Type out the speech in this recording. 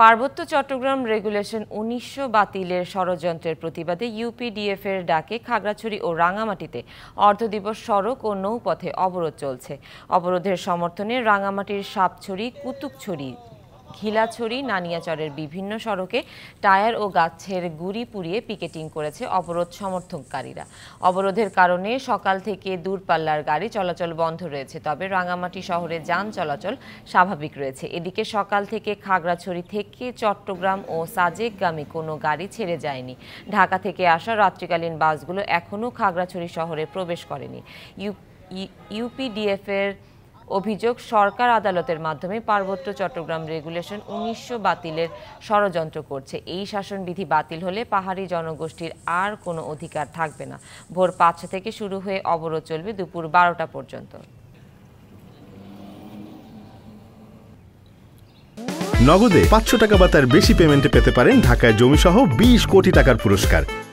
পার্বত্য চট্টগ্রাম রেগুলেশন উনিশশো বাতিলের ষড়যন্ত্রের প্রতিবাদে ইউপিডিএফ এর ডাকে খাগড়াছড়ি ও রাঙামাটিতে অর্ধদিবস সড়ক ও নৌপথে অবরোধ চলছে অবরোধের সমর্থনে রাঙামাটির সাপছড়ি কুতুকছড়ি ঘিলাছড়ি নানিয়াচরের বিভিন্ন সড়কে টায়ার ও গাছের গুড়ি পুড়িয়ে পিকেটিং করেছে অবরোধ সমর্থককারীরা অবরোধের কারণে সকাল থেকে দূরপাল্লার গাড়ি চলাচল বন্ধ রয়েছে তবে রাঙামাটি শহরে যান চলাচল স্বাভাবিক রয়েছে এদিকে সকাল থেকে খাগড়াছড়ি থেকে চট্টগ্রাম ও সাজেকগামী কোনো গাড়ি ছেড়ে যায়নি ঢাকা থেকে আসা রাত্রিকালীন বাসগুলো এখনও খাগড়াছড়ি শহরে প্রবেশ করেনি ইউপিডিএফের অভিযোগ সরকার আদালতের মাধ্যমে পার্বত্য চট্টগ্রাম রেগুলেশন উনিশশো বাতিলের ষড়যন্ত্র করছে এই শাসনবিধি বাতিল হলে পাহাড়ি জনগোষ্ঠীর আর কোনো অধিকার থাকবে না ভোর পাঁচটা থেকে শুরু হয়ে অবরোধ চলবে দুপুর বারোটা পর্যন্ত নগদে পাঁচশো টাকা বা তার বেশি পেমেন্টে পেতে পারেন ঢাকায় জমিসহ বিশ কোটি টাকার পুরস্কার